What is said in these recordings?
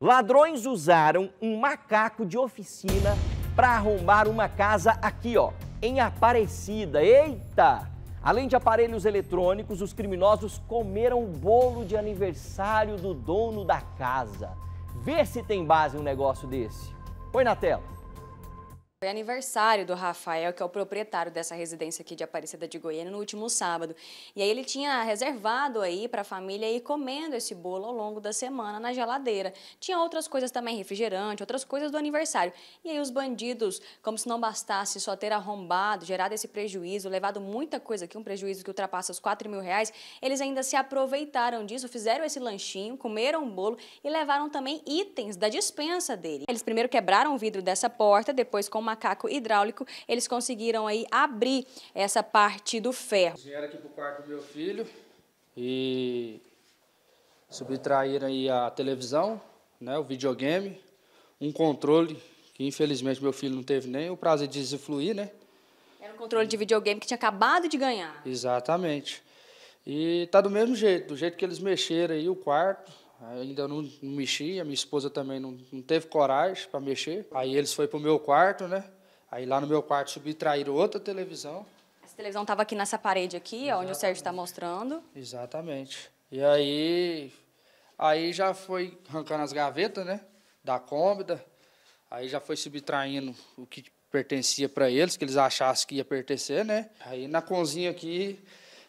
Ladrões usaram um macaco de oficina para arrombar uma casa aqui, ó, em Aparecida. Eita! Além de aparelhos eletrônicos, os criminosos comeram o bolo de aniversário do dono da casa. Vê se tem base um negócio desse. Põe na tela. Foi aniversário do Rafael, que é o proprietário dessa residência aqui de Aparecida de Goiânia, no último sábado. E aí ele tinha reservado aí para a família ir comendo esse bolo ao longo da semana na geladeira. Tinha outras coisas também, refrigerante, outras coisas do aniversário. E aí os bandidos, como se não bastasse só ter arrombado, gerado esse prejuízo, levado muita coisa aqui, um prejuízo que ultrapassa os 4 mil reais, eles ainda se aproveitaram disso, fizeram esse lanchinho, comeram o um bolo e levaram também itens da dispensa dele. Eles primeiro quebraram o vidro dessa porta, depois com macaco hidráulico, eles conseguiram aí abrir essa parte do ferro. Vieram aqui para o quarto do meu filho e subtraíram aí a televisão, né, o videogame, um controle que infelizmente meu filho não teve nem o prazer de usufruir, né? Era um controle de videogame que tinha acabado de ganhar. Exatamente. E tá do mesmo jeito, do jeito que eles mexeram aí o quarto, Ainda não, não mexia, minha esposa também não, não teve coragem para mexer. Aí eles foram para o meu quarto, né? Aí lá no meu quarto subtraíram outra televisão. Essa televisão estava aqui nessa parede aqui, onde o Sérgio está mostrando. Exatamente. E aí, aí já foi arrancando as gavetas, né? Da cômoda. Aí já foi subtraindo o que pertencia para eles, que eles achassem que ia pertencer, né? Aí na cozinha aqui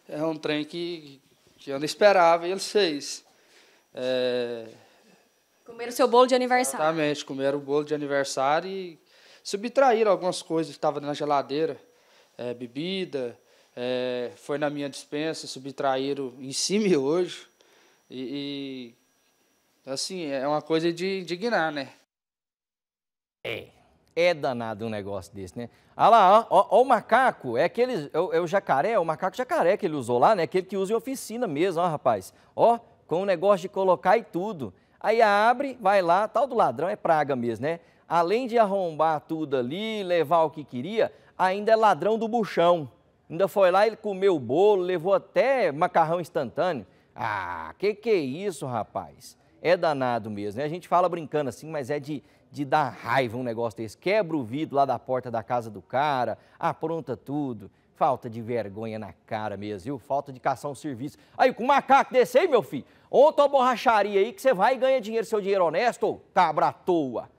é um trem que, que eu não esperava e eles fez. É, comer o seu bolo de aniversário. Exatamente, comer o bolo de aniversário e subtrair algumas coisas que estavam na geladeira, é, bebida, é, foi na minha dispensa, subtraíram em cima e hoje. E, assim, é uma coisa de indignar, né? É, é danado um negócio desse, né? Ah lá, ó, ó, o macaco, é aquele, é o, é o jacaré, é o macaco jacaré que ele usou lá, né? Aquele que usa em oficina mesmo, ó rapaz. Ó, com o negócio de colocar e tudo. Aí abre, vai lá, tal do ladrão é praga mesmo, né? Além de arrombar tudo ali, levar o que queria, ainda é ladrão do buchão. Ainda foi lá, ele comeu o bolo, levou até macarrão instantâneo. Ah, que que é isso, rapaz? é danado mesmo. Né? A gente fala brincando assim, mas é de, de dar raiva um negócio desse. Quebra o vidro lá da porta da casa do cara, apronta tudo. Falta de vergonha na cara mesmo, viu? Falta de caçar um serviço. Aí, com macaco desse aí, meu filho, ontem a borracharia aí que você vai e ganha dinheiro, seu dinheiro honesto, cabra à toa.